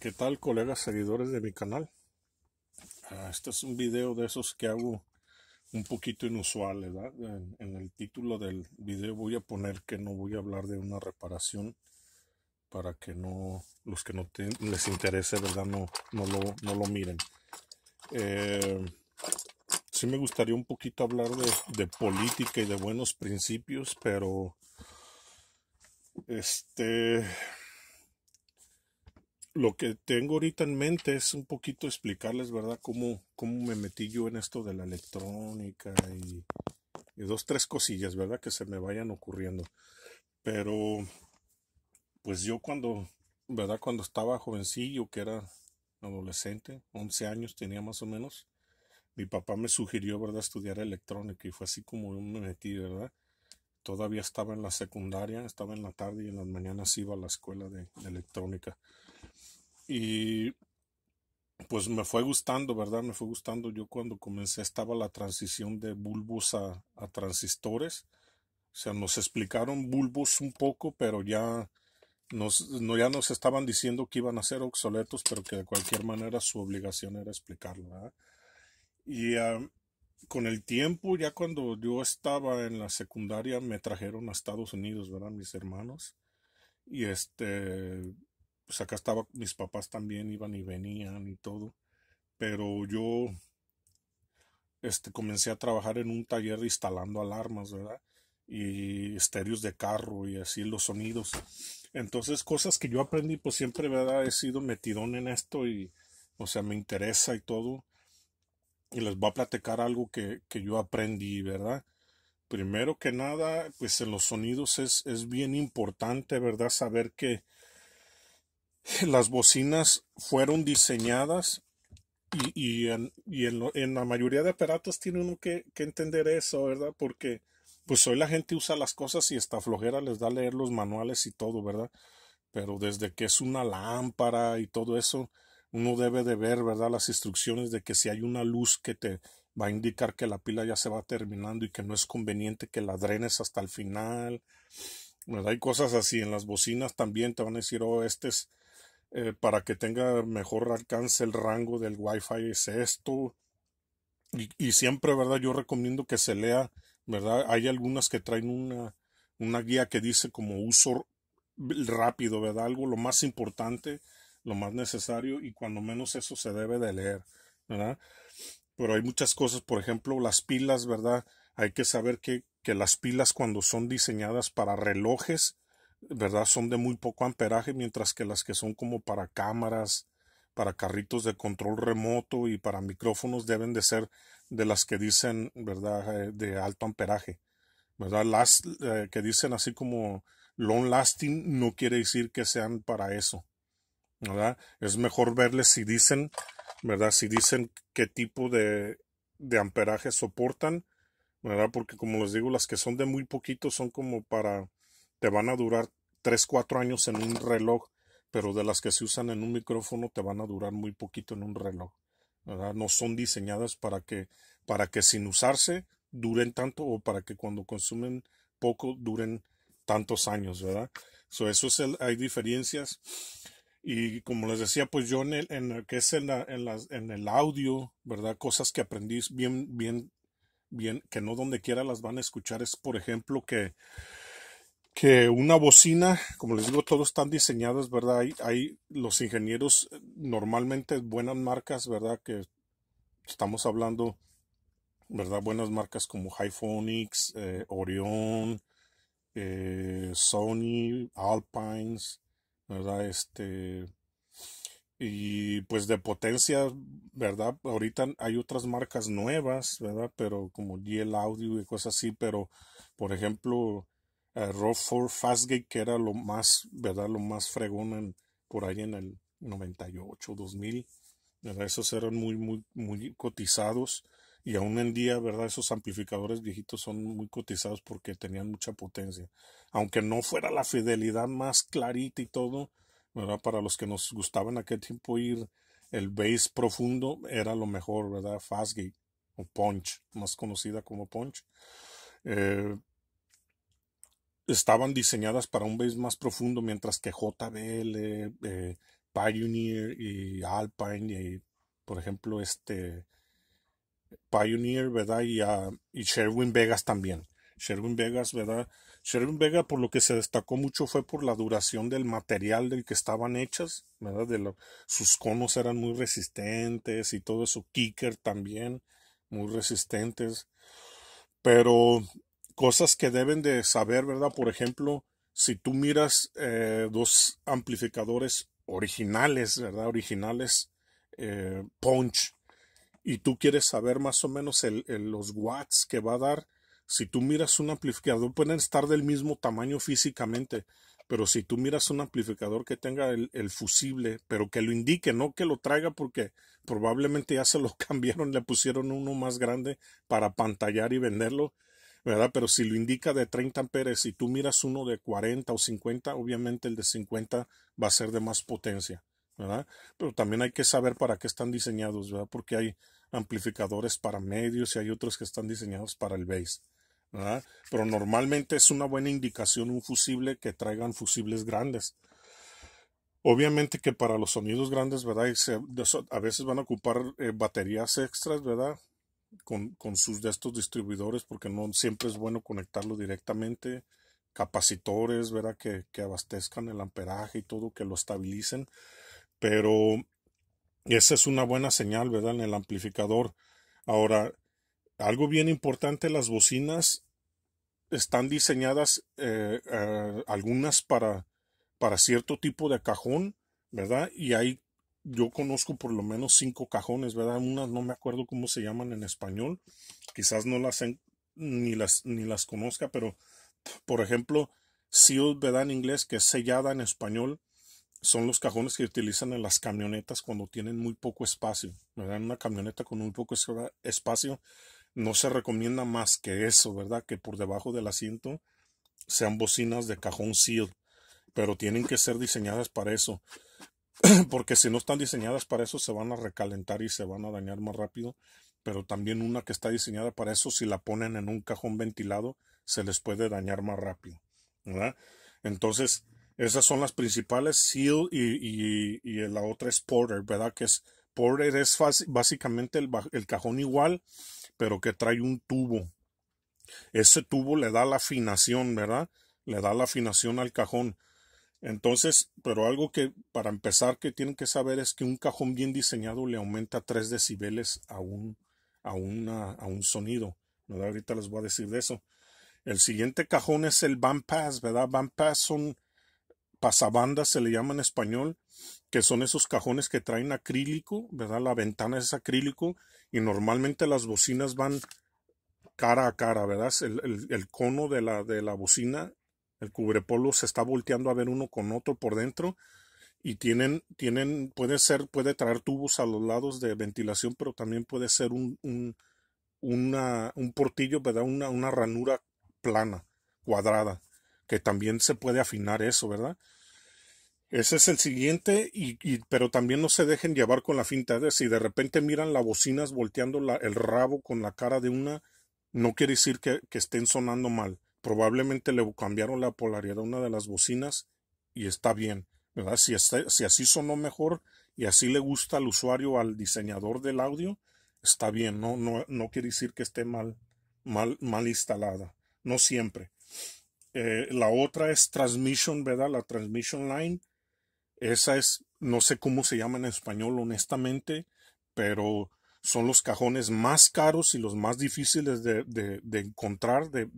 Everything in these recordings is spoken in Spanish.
¿Qué tal colegas seguidores de mi canal? Ah, este es un video de esos que hago un poquito inusual, ¿verdad? En, el título del video voy a poner que no voy a hablar de una reparación para que no, los que no les interese, ¿verdad? No, no, lo, no lo miren. Eh, sí me gustaría un poquito hablar de política y de buenos principios, pero este lo que tengo ahorita en mente es un poquito explicarles, ¿verdad?, cómo, cómo me metí yo en esto de la electrónica y, dos, tres cosillas, ¿verdad?, que se me vayan ocurriendo. Pero, pues yo cuando, ¿verdad?, cuando estaba jovencillo, que era adolescente, 11 años tenía más o menos, mi papá me sugirió, ¿verdad?, estudiar electrónica y fue así como yo me metí, ¿verdad? Todavía estaba en la secundaria, estaba en la tarde y en las mañanas iba a la escuela de electrónica y pues me fue gustando, ¿verdad? Me fue gustando. Yo cuando comencé estaba la transición de bulbos a, transistores. O sea, nos explicaron bulbos un poco, pero ya nos, no, ya nos estaban diciendo que iban a ser obsoletos, pero que de cualquier manera su obligación era explicarlo, ¿verdad? Y ah, con el tiempo, ya cuando yo estaba en la secundaria, me trajeron a Estados Unidos, ¿verdad? Mis hermanos. Y este, pues acá estaba, mis papás también iban y venían y todo, pero yo este, comencé a trabajar en un taller instalando alarmas, ¿verdad? Y estéreos de carro y así los sonidos. Entonces, cosas que yo aprendí, pues siempre, ¿verdad? He sido metidón en esto y, o sea, me interesa y todo. Y les voy a platicar algo que, que yo aprendí, ¿verdad? Primero que nada, pues en los sonidos es, es bien importante, ¿verdad? Saber que, las bocinas fueron diseñadas y, y, en, en, la mayoría de aparatos tiene uno que, que, entender eso, ¿verdad? Porque pues hoy la gente usa las cosas y esta flojera les da leer los manuales y todo, ¿verdad? Pero desde que es una lámpara y todo eso, uno debe de ver, ¿verdad? Las instrucciones de que si hay una luz que te va a indicar que la pila ya se va terminando y que no es conveniente que la drenes hasta el final, ¿verdad? Hay cosas así en las bocinas también te van a decir, oh, este es eh, para que tenga mejor alcance el rango del Wi-Fi es esto. Y, y, siempre, ¿verdad? Yo recomiendo que se lea, ¿verdad? Hay algunas que traen una, una guía que dice como uso rápido, ¿verdad? Algo lo más importante, lo más necesario y cuando menos eso se debe de leer, ¿verdad? Pero hay muchas cosas, por ejemplo, las pilas, ¿verdad? Hay que saber que, que las pilas cuando son diseñadas para relojes, ¿verdad? Son de muy poco amperaje, mientras que las que son como para cámaras, para carritos de control remoto y para micrófonos deben de ser de las que dicen, ¿verdad? Eh, de alto amperaje, ¿verdad? Las eh, que dicen así como long lasting no quiere decir que sean para eso, ¿verdad? Es mejor verles si dicen, ¿verdad? Si dicen qué tipo de, de amperaje soportan, ¿verdad? Porque como les digo, las que son de muy poquito son como para te van a durar 3, 4 años en un reloj, pero de las que se usan en un micrófono te van a durar muy poquito en un reloj. ¿verdad? No son diseñadas para que, para que sin usarse duren tanto o para que cuando consumen poco duren tantos años, ¿verdad? eso es hay diferencias. Y como les decía, pues yo en el, en que es en, la, en, en el audio, ¿verdad? Cosas que aprendí bien, bien, bien, que no donde quiera las van a escuchar, es por ejemplo que que una bocina, como les digo, todos están diseñados, ¿verdad? Hay, los ingenieros normalmente buenas marcas, ¿verdad? Que estamos hablando, ¿verdad? Buenas marcas como Hyphonix, eh, Orion, eh, Sony, Alpines, ¿verdad? Este, y pues de potencia, ¿verdad? Ahorita hay otras marcas nuevas, ¿verdad? Pero como GL Audio y cosas así, pero por ejemplo, Rockford Fastgate, que era lo más, ¿verdad? Lo más fregón por ahí en el 98, 2000. ¿verdad? Esos eran muy, muy, muy cotizados. Y aún en día, ¿verdad? Esos amplificadores viejitos son muy cotizados porque tenían mucha potencia. Aunque no fuera la fidelidad más clarita y todo, ¿verdad? Para los que nos gustaba en aquel tiempo ir el bass profundo, era lo mejor, ¿verdad? Fastgate o Punch, más conocida como Punch. Eh, estaban diseñadas para un bass más profundo, mientras que JBL, eh, Pioneer y Alpine, y, por ejemplo, este Pioneer, ¿verdad? Y, ah, y Sherwin Vegas también. Sherwin Vegas, ¿verdad? Sherwin Vega por lo que se destacó mucho fue por la duración del material del que estaban hechas, ¿verdad? De sus conos eran muy resistentes y todo eso, kicker también, muy resistentes. Pero cosas que deben de saber, ¿verdad? Por ejemplo, si tú miras eh, dos amplificadores originales, ¿verdad? Originales eh, Punch, y tú quieres saber más o menos el, los watts que va a dar, si tú miras un amplificador, pueden estar del mismo tamaño físicamente, pero si tú miras un amplificador que tenga el, el, fusible, pero que lo indique, no que lo traiga porque probablemente ya se lo cambiaron, le pusieron uno más grande para pantallar y venderlo, ¿verdad? Pero si lo indica de 30 amperes y tú miras uno de 40 o 50, obviamente el de 50 va a ser de más potencia, ¿verdad? Pero también hay que saber para qué están diseñados, ¿verdad? Porque hay amplificadores para medios y hay otros que están diseñados para el bass. ¿verdad? Pero normalmente es una buena indicación un fusible que traigan fusibles grandes. Obviamente que para los sonidos grandes, ¿verdad? a veces van a ocupar eh, baterías extras, ¿verdad? con, sus de estos distribuidores porque no siempre es bueno conectarlo directamente capacitores verdad que, que abastezcan el amperaje y todo que lo estabilicen pero esa es una buena señal verdad en el amplificador ahora algo bien importante las bocinas están diseñadas eh, eh, algunas para para cierto tipo de cajón verdad y hay yo conozco por lo menos cinco cajones, ¿verdad? Unas no me acuerdo cómo se llaman en español, quizás no las ni las ni las conozca, pero por ejemplo, sealed, ¿verdad? En inglés, que es sellada en español, son los cajones que utilizan en las camionetas cuando tienen muy poco espacio, ¿verdad? Una camioneta con muy poco espacio no se recomienda más que eso, ¿verdad? Que por debajo del asiento sean bocinas de cajón sealed, pero tienen que ser diseñadas para eso. porque si no están diseñadas para eso se van a recalentar y se van a dañar más rápido, pero también una que está diseñada para eso, si la ponen en un cajón ventilado, se les puede dañar más rápido. ¿verdad? Entonces, esas son las principales, Seal y, la otra es Porter, ¿verdad? Que es Porter es básicamente el, el cajón igual, pero que trae un tubo. Ese tubo le da la afinación, ¿verdad? Le da la afinación al cajón. Entonces, pero algo que para empezar que tienen que saber es que un cajón bien diseñado le aumenta 3 decibeles a un, a una, a un sonido. ¿verdad? Ahorita les voy a decir de eso. El siguiente cajón es el bandpass, ¿verdad? Bandpass son pasabandas, se le llama en español, que son esos cajones que traen acrílico, ¿verdad? La ventana es acrílico y normalmente las bocinas van cara a cara, ¿verdad? El, el cono de la, de la bocina el cubrepolo se está volteando a ver uno con otro por dentro y tienen, tienen, puede ser, puede traer tubos a los lados de ventilación, pero también puede ser un, un, un portillo, ¿verdad? Una, una ranura plana, cuadrada, que también se puede afinar eso, ¿verdad? Ese es el siguiente, y, pero también no se dejen llevar con la finta. de si de repente miran las bocinas volteando el rabo con la cara de una, no quiere decir que estén sonando mal probablemente le cambiaron la polaridad a una de las bocinas y está bien, ¿verdad? Si, si así sonó mejor y así le gusta al usuario, al diseñador del audio, está bien, no, no, quiere decir que esté mal, mal, mal instalada, no siempre. Eh, la otra es transmission, ¿verdad? La transmission line, esa es, no sé cómo se llama en español honestamente, pero son los cajones más caros y los más difíciles de, de encontrar, de,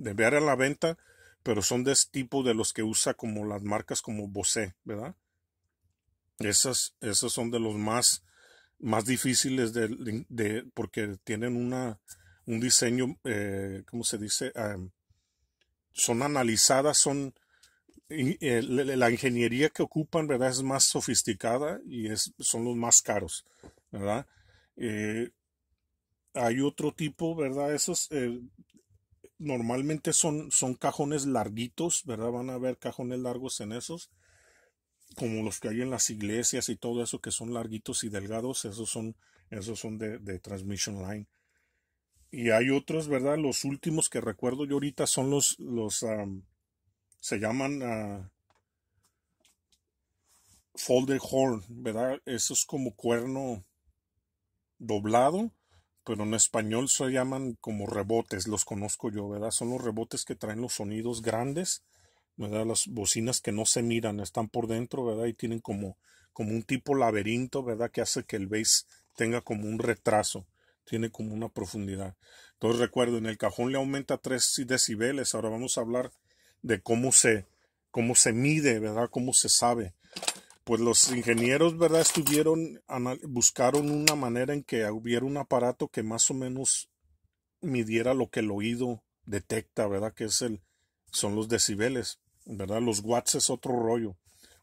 de ver a la venta, pero son de este tipo de los que usa como las marcas como Bosé, ¿verdad? Esas, esas son de los más, más difíciles de, porque tienen una, un diseño, eh, ¿cómo se dice? Ah, son analizadas, son eh, la ingeniería que ocupan, ¿verdad? Es más sofisticada y es, son los más caros, ¿verdad? Eh, hay otro tipo, ¿verdad? Esos, normalmente son, son cajones larguitos, ¿verdad? Van a haber cajones largos en esos, como los que hay en las iglesias y todo eso, que son larguitos y delgados, esos son, esos son de, de transmission line. Y hay otros, ¿verdad? Los últimos que recuerdo yo ahorita son los, los, se llaman ah, folded horn, ¿verdad? Eso es como cuerno doblado pero en español se llaman como rebotes, los conozco yo, ¿verdad? Son los rebotes que traen los sonidos grandes, ¿verdad? Las bocinas que no se miran, están por dentro, ¿verdad? Y tienen como, como un tipo laberinto, ¿verdad? Que hace que el bass tenga como un retraso, tiene como una profundidad. Entonces recuerdo, en el cajón le aumenta 3 decibeles, ahora vamos a hablar de cómo se, cómo se mide, ¿verdad? Cómo se sabe pues los ingenieros, ¿verdad? Estuvieron, buscaron una manera en que hubiera un aparato que más o menos midiera lo que el oído detecta, ¿verdad? Que es el, son los decibeles, ¿verdad? Los watts es otro rollo.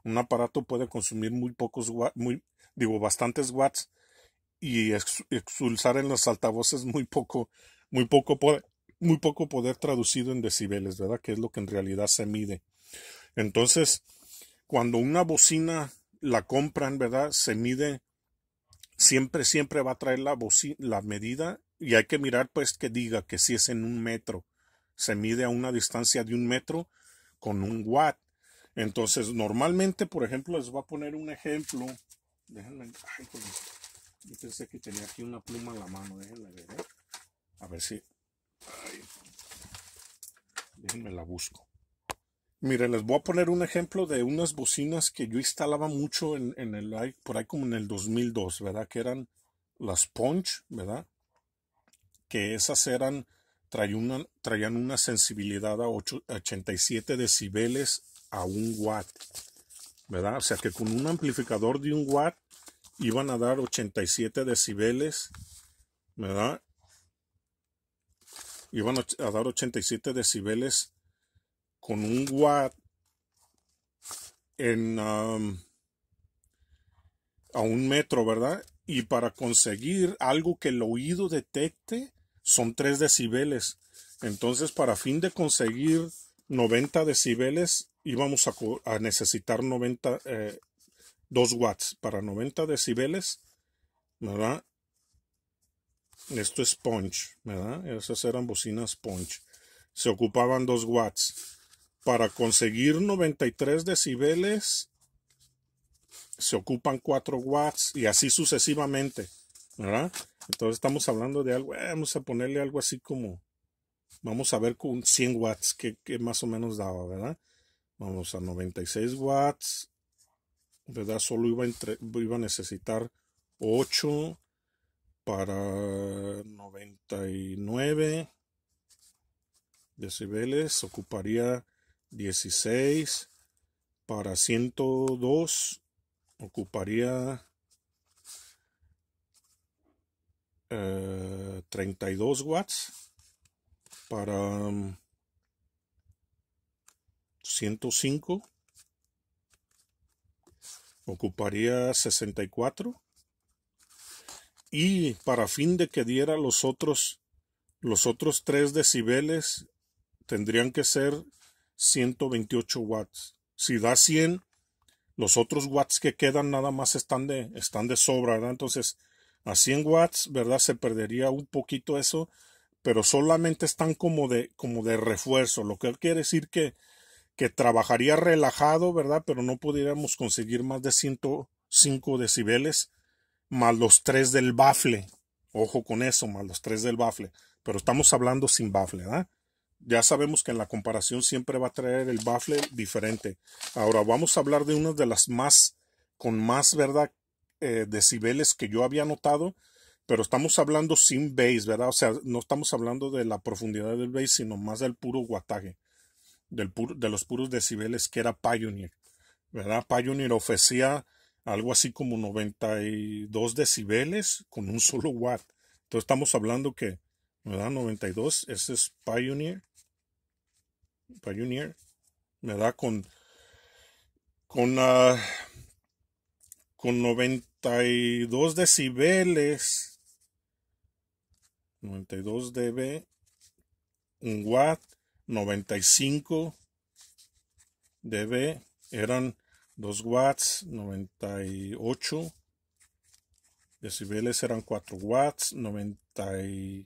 Un aparato puede consumir muy pocos watts, muy, digo, bastantes watts y expulsar en los altavoces muy poco, muy poco muy poco poder traducido en decibeles, ¿verdad? Que es lo que en realidad se mide. Entonces, cuando una bocina la compran, ¿verdad? Se mide, siempre, siempre va a traer la, la medida y hay que mirar pues que diga que si es en un metro, se mide a una distancia de un metro con un watt. Entonces, normalmente, por ejemplo, les voy a poner un ejemplo. Déjenme, ay, pues, yo pensé que tenía aquí una pluma en la mano, déjenme ver. ¿eh? A ver si, déjenme la busco. Miren, les voy a poner un ejemplo de unas bocinas que yo instalaba mucho en, en el, por ahí como en el 2002, ¿verdad? Que eran las Punch, ¿verdad? Que esas eran, traían una, traían una sensibilidad a 87 decibeles a un watt, ¿verdad? O sea que con un amplificador de un watt iban a dar 87 decibeles, ¿verdad? Iban a dar 87 decibeles con un watt en, um, a un metro, ¿verdad? Y para conseguir algo que el oído detecte son 3 decibeles. Entonces, para fin de conseguir 90 decibeles, íbamos a, necesitar 90, 2 eh, watts. Para 90 decibeles, ¿verdad? Esto es punch, ¿verdad? Esas eran bocinas punch. Se ocupaban 2 watts para conseguir 93 decibeles se ocupan 4 watts y así sucesivamente, ¿verdad? Entonces estamos hablando de algo, eh, vamos a ponerle algo así como, vamos a ver con 100 watts que, más o menos daba, ¿verdad? Vamos a 96 watts, ¿verdad? Solo iba, iba a necesitar 8 para 99 decibeles, ocuparía 16 para 102 ocuparía eh, y 32 watts para mm, ciento 105 ocuparía 64 y para fin de que diera los otros los otros tres decibeles tendrían que ser 128 watts. Si da 100, los otros watts que quedan nada más están de, están de sobra, ¿verdad? Entonces, a 100 watts, ¿verdad? Se perdería un poquito eso, pero solamente están como de, como de refuerzo, lo que quiere decir que, que trabajaría relajado, ¿verdad? Pero no pudiéramos conseguir más de 105 decibeles, más los 3 del bafle. Ojo con eso, más los 3 del bafle. Pero estamos hablando sin bafle, ¿verdad? Ya sabemos que en la comparación siempre va a traer el baffle diferente. Ahora vamos a hablar de una de las más, con más, ¿verdad? Eh, decibeles que yo había notado, pero estamos hablando sin bass, ¿verdad? O sea, no estamos hablando de la profundidad del bass, sino más del puro guataje, del puro, de los puros decibeles que era Pioneer, ¿verdad? Pioneer ofrecía algo así como 92 decibeles con un solo watt. Entonces estamos hablando que, ¿verdad? 92, ese es Pioneer me da Con, con, ah, con 92 decibeles, 92 dB, un watt, 95 dB, eran 2 watts, 98 decibeles eran 4 watts, 90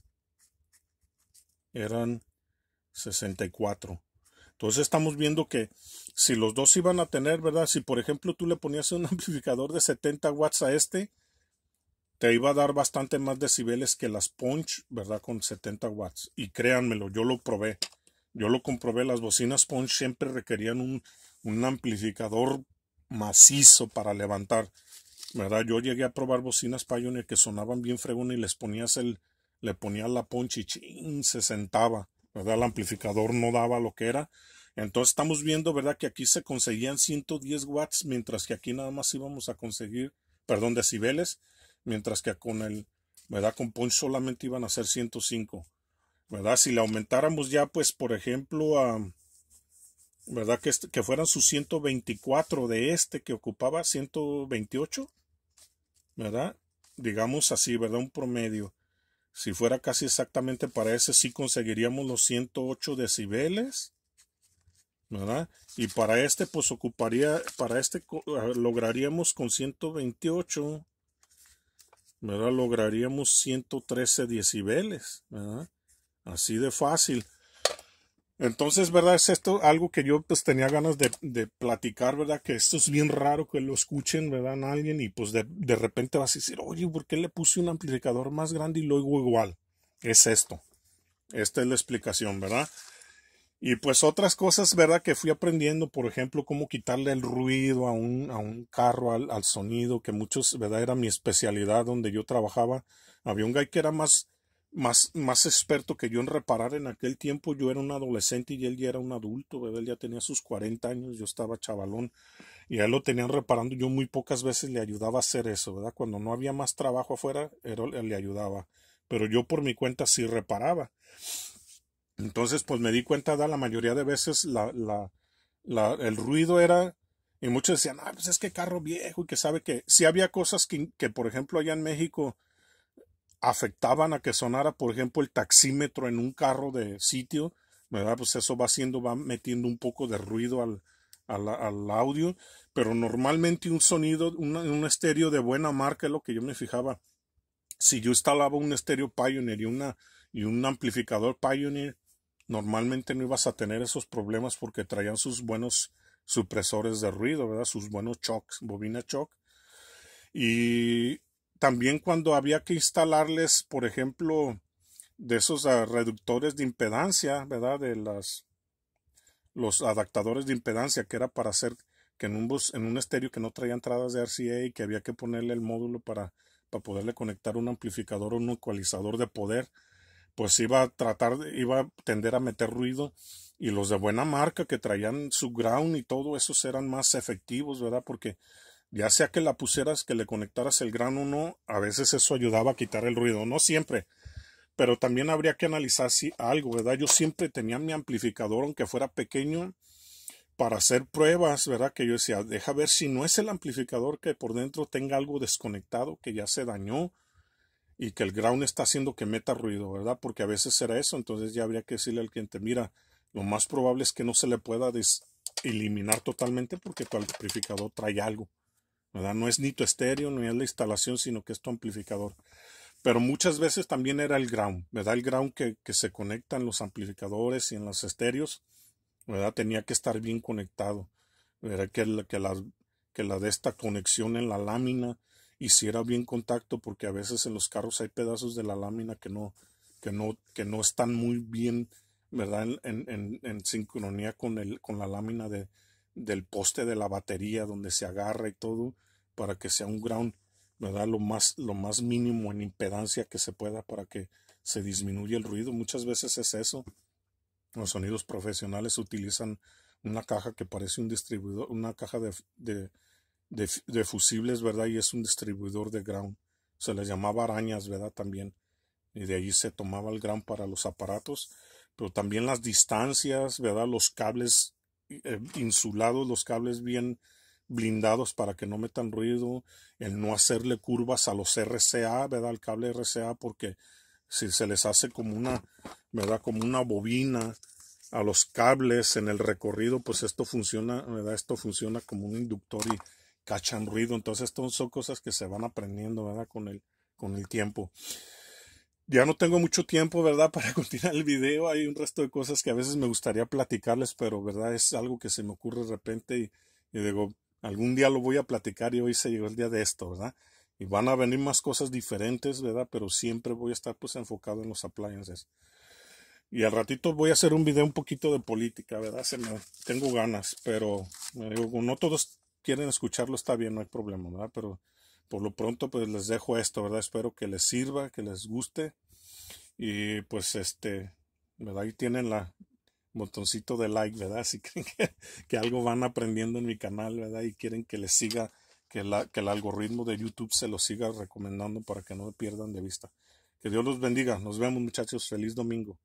eran 64. Entonces estamos viendo que si los dos iban a tener, ¿verdad? Si por ejemplo tú le ponías un amplificador de 70 watts a este, te iba a dar bastante más decibeles que las Punch, ¿verdad? Con 70 watts. Y créanmelo, yo lo probé. Yo lo comprobé, las bocinas Punch siempre requerían un, un amplificador macizo para levantar. ¿verdad? Yo llegué a probar bocinas Pioneer que sonaban bien fregón y les ponías el, le ponía la ponche y se sentaba, ¿verdad? El amplificador no daba lo que era. Entonces estamos viendo, ¿verdad? Que aquí se conseguían 110 watts, mientras que aquí nada más íbamos a conseguir, perdón, decibeles, mientras que con el, ¿verdad? Con punch solamente iban a ser 105, ¿verdad? Si le aumentáramos ya, pues, por ejemplo, a, ¿verdad? Que, este, que fueran sus 124 de este que ocupaba 128, ¿verdad? Digamos así, ¿verdad? Un promedio. Si fuera casi exactamente para ese, sí conseguiríamos los 108 decibeles. ¿verdad? Y para este, pues ocuparía, para este eh, lograríamos con 128, ¿verdad? Lograríamos 113 decibeles, ¿verdad? Así de fácil. Entonces, ¿verdad? Es esto algo que yo pues tenía ganas de, platicar, ¿verdad? Que esto es bien raro que lo escuchen, ¿verdad? A alguien y pues de, de, repente vas a decir, oye, ¿por qué le puse un amplificador más grande y luego igual? Es esto. Esta es la explicación, ¿verdad? Y pues otras cosas, ¿verdad? Que fui aprendiendo, por ejemplo, cómo quitarle el ruido a un, a un carro, al, al sonido, que muchos, ¿verdad? Era mi especialidad donde yo trabajaba. Había un guy que era más, más, más experto que yo en reparar. En aquel tiempo yo era un adolescente y él ya era un adulto, bebé, él ya tenía sus 40 años, yo estaba chavalón y a él lo tenían reparando. Yo muy pocas veces le ayudaba a hacer eso, ¿verdad? Cuando no había más trabajo afuera, él le ayudaba. Pero yo por mi cuenta sí reparaba. Entonces, pues me di cuenta, da la mayoría de veces la, la, el ruido era y muchos decían, ah, pues es que carro viejo y que sabe que si había cosas que, que por ejemplo, allá en México afectaban a que sonara, por ejemplo, el taxímetro en un carro de sitio, ¿verdad? Pues eso va haciendo, va metiendo un poco de ruido al, al, audio, pero normalmente un sonido, un estéreo de buena marca es lo que yo me fijaba. Si yo instalaba un estéreo Pioneer y, una, y un amplificador Pioneer, normalmente no ibas a tener esos problemas porque traían sus buenos supresores de ruido, ¿verdad? Sus buenos chocks, bobina chock Y también cuando había que instalarles, por ejemplo, de esos ah, reductores de impedancia, ¿verdad? De las, los adaptadores de impedancia, que era para hacer que en un, bus, en un estéreo que no traía entradas de RCA y que había que ponerle el módulo para, para poderle conectar un amplificador o un ecualizador de poder, pues iba a tratar, iba a tender a meter ruido y los de buena marca que traían su ground y todo, esos eran más efectivos, ¿verdad? Porque ya sea que la pusieras, que le conectaras el grano o no, a veces eso ayudaba a quitar el ruido, no siempre, pero también habría que analizar si algo, ¿verdad? Yo siempre tenía mi amplificador, aunque fuera pequeño, para hacer pruebas, ¿verdad? Que yo decía, deja ver si no es el amplificador que por dentro tenga algo desconectado, que ya se dañó y que el ground está haciendo que meta ruido, ¿verdad? Porque a veces será eso, entonces ya habría que decirle al cliente, mira, lo más probable es que no se le pueda eliminar totalmente porque tu amplificador trae algo. ¿verdad? No es ni tu estéreo, ni es la instalación, sino que es tu amplificador. Pero muchas veces también era el ground, ¿verdad? El ground que, que se conecta en los amplificadores y en los estéreos, ¿verdad? Tenía que estar bien conectado, Que, la, que, la, que la de esta conexión en la lámina hiciera bien contacto, porque a veces en los carros hay pedazos de la lámina que no, que no, que no están muy bien, ¿verdad? En, en, en sincronía con, el, con la lámina de, del poste de la batería donde se agarra y todo para que sea un ground, ¿verdad? Lo más, lo más mínimo en impedancia que se pueda para que se disminuya el ruido. Muchas veces es eso. Los sonidos profesionales utilizan una caja que parece un distribuidor, una caja de, de, fusibles, ¿verdad? Y es un distribuidor de ground. Se les llamaba arañas, ¿verdad? También. Y de allí se tomaba el ground para los aparatos. Pero también las distancias, ¿verdad? Los cables eh, insulados los cables bien blindados para que no metan ruido, el no hacerle curvas a los RCA, ¿verdad? Al cable RCA, porque si se les hace como una, ¿verdad? Como una bobina a los cables en el recorrido, pues esto funciona, ¿verdad? Esto funciona como un inductor y cachan ruido. Entonces, estas son cosas que se van aprendiendo, ¿verdad? Con el, con el tiempo ya no tengo mucho tiempo, ¿verdad? Para continuar el video. Hay un resto de cosas que a veces me gustaría platicarles, pero, ¿verdad? Es algo que se me ocurre de repente y, digo, algún día lo voy a platicar y hoy se llegó el día de esto, ¿verdad? Y van a venir más cosas diferentes, ¿verdad? Pero siempre voy a estar pues enfocado en los appliances. Y al ratito voy a hacer un video un poquito de política, ¿verdad? Se me, tengo ganas, pero digo, no todos quieren escucharlo, está bien, no hay problema, ¿verdad? Pero por lo pronto pues les dejo esto, ¿verdad? Espero que les sirva, que les guste. Y pues este, ¿verdad? Ahí tienen la montoncito de like, ¿verdad? Si creen que, algo van aprendiendo en mi canal, ¿verdad? Y quieren que les siga, que, la, que el algoritmo de YouTube se lo siga recomendando para que no pierdan de vista. Que Dios los bendiga. Nos vemos muchachos. Feliz domingo.